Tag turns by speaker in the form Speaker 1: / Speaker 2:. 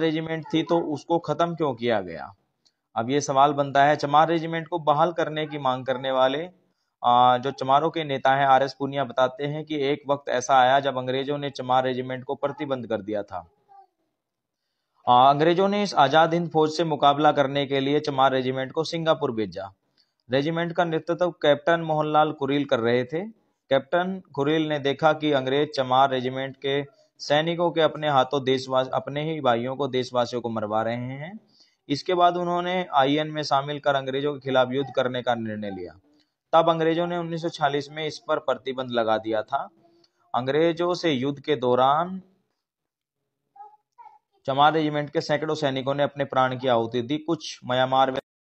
Speaker 1: regiment थी तो उसको ख़त्म क्यों किया गया अब ये सवाल बनता है चमार रेजिमेंट को बहाल करने की मांग करने वाले जो चमारों के नेता हैं आर एस पूनिया बताते हैं कि एक वक्त ऐसा आया जब अंग्रेजों ने चमार रेजिमेंट को प्रतिबंध कर दिया था अंग्रेजों ने इस आज़ाद हिंद फौज से मुकाबला करने के लिए चमार रेजिमेंट को सिंगापुर भेजा रेजिमेंट का नेतृत्व कैप्टन मोहनलाल कुरील कर रहे थे कैप्टन कुरील ने देखा कि अंग्रेज चमार रेजिमेंट के सैनिकों के अपने हाथों देशवास अपने ही भाइयों को देशवासियों को मरवा रहे हैं इसके बाद उन्होंने आई में शामिल कर अंग्रेजों के खिलाफ युद्ध करने का निर्णय लिया तब अंग्रेजों ने 1940 में इस पर प्रतिबंध लगा दिया था अंग्रेजों से युद्ध के दौरान चमार रेजिमेंट के सैकड़ों सैनिकों ने अपने प्राण की आहुति दी कुछ म्यांमार में